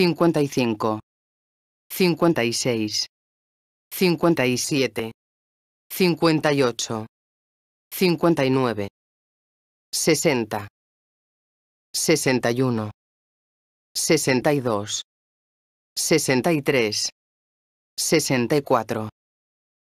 55, 56, 57, 58, 59, 60, 61, 62, 63, 64.